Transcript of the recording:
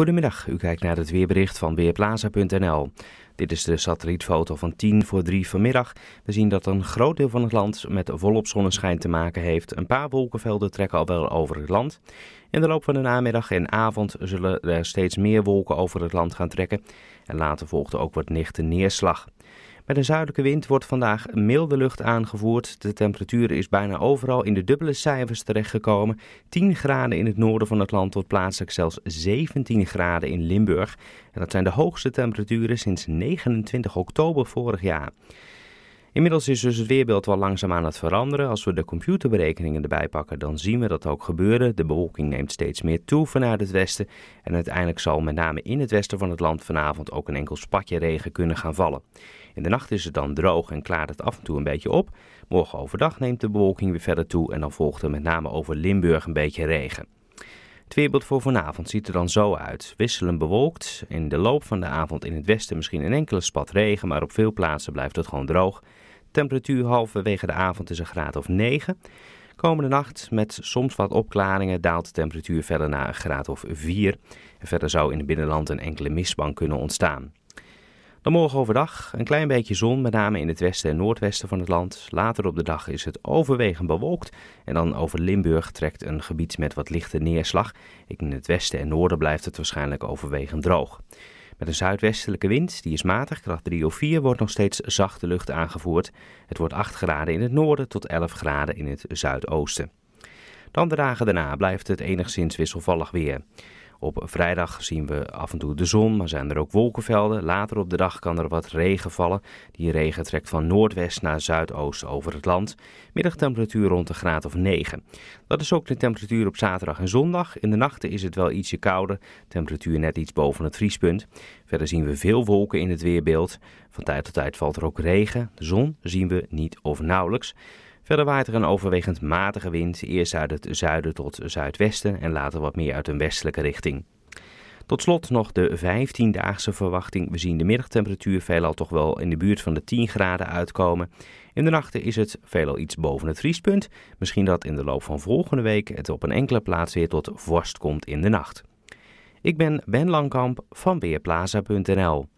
Goedemiddag, u kijkt naar het weerbericht van Weerplaza.nl. Dit is de satellietfoto van 10 voor 3 vanmiddag. We zien dat een groot deel van het land met volop zonneschijn te maken heeft. Een paar wolkenvelden trekken al wel over het land. In de loop van de namiddag en avond zullen er steeds meer wolken over het land gaan trekken. En later volgt er ook wat nichte neerslag. Bij de zuidelijke wind wordt vandaag milde lucht aangevoerd. De temperatuur is bijna overal in de dubbele cijfers terechtgekomen. 10 graden in het noorden van het land tot plaatselijk zelfs 17 graden in Limburg. En dat zijn de hoogste temperaturen sinds 29 oktober vorig jaar. Inmiddels is dus het weerbeeld wel langzaam aan het veranderen. Als we de computerberekeningen erbij pakken, dan zien we dat ook gebeuren. De bewolking neemt steeds meer toe vanuit het westen. En uiteindelijk zal met name in het westen van het land vanavond ook een enkel spatje regen kunnen gaan vallen. In de nacht is het dan droog en klaart het af en toe een beetje op. Morgen overdag neemt de bewolking weer verder toe en dan volgt er met name over Limburg een beetje regen. Het weerbeeld voor vanavond ziet er dan zo uit. Wisselend bewolkt, in de loop van de avond in het westen misschien een enkele spat regen, maar op veel plaatsen blijft het gewoon droog. Temperatuur halverwege de avond is een graad of 9. Komende nacht met soms wat opklaringen daalt de temperatuur verder naar een graad of 4. verder zou in het binnenland een enkele mistbank kunnen ontstaan. Dan morgen overdag een klein beetje zon, met name in het westen en noordwesten van het land. Later op de dag is het overwegend bewolkt en dan over Limburg trekt een gebied met wat lichte neerslag. In het westen en noorden blijft het waarschijnlijk overwegend droog. Met een zuidwestelijke wind, die is matig, kracht 3 of 4, wordt nog steeds zachte lucht aangevoerd. Het wordt 8 graden in het noorden tot 11 graden in het zuidoosten. Dan de dagen daarna blijft het enigszins wisselvallig weer. Op vrijdag zien we af en toe de zon, maar zijn er ook wolkenvelden. Later op de dag kan er wat regen vallen. Die regen trekt van noordwest naar zuidoost over het land. Middagtemperatuur rond de graad of 9. Dat is ook de temperatuur op zaterdag en zondag. In de nachten is het wel ietsje kouder. Temperatuur net iets boven het vriespunt. Verder zien we veel wolken in het weerbeeld. Van tijd tot tijd valt er ook regen. De zon zien we niet of nauwelijks. Verder waait er een overwegend matige wind, eerst uit het zuiden tot zuidwesten en later wat meer uit een westelijke richting. Tot slot nog de 15-daagse verwachting. We zien de middagtemperatuur veelal toch wel in de buurt van de 10 graden uitkomen. In de nachten is het veelal iets boven het vriespunt. Misschien dat in de loop van volgende week het op een enkele plaats weer tot vorst komt in de nacht. Ik ben Ben Langkamp van Weerplaza.nl.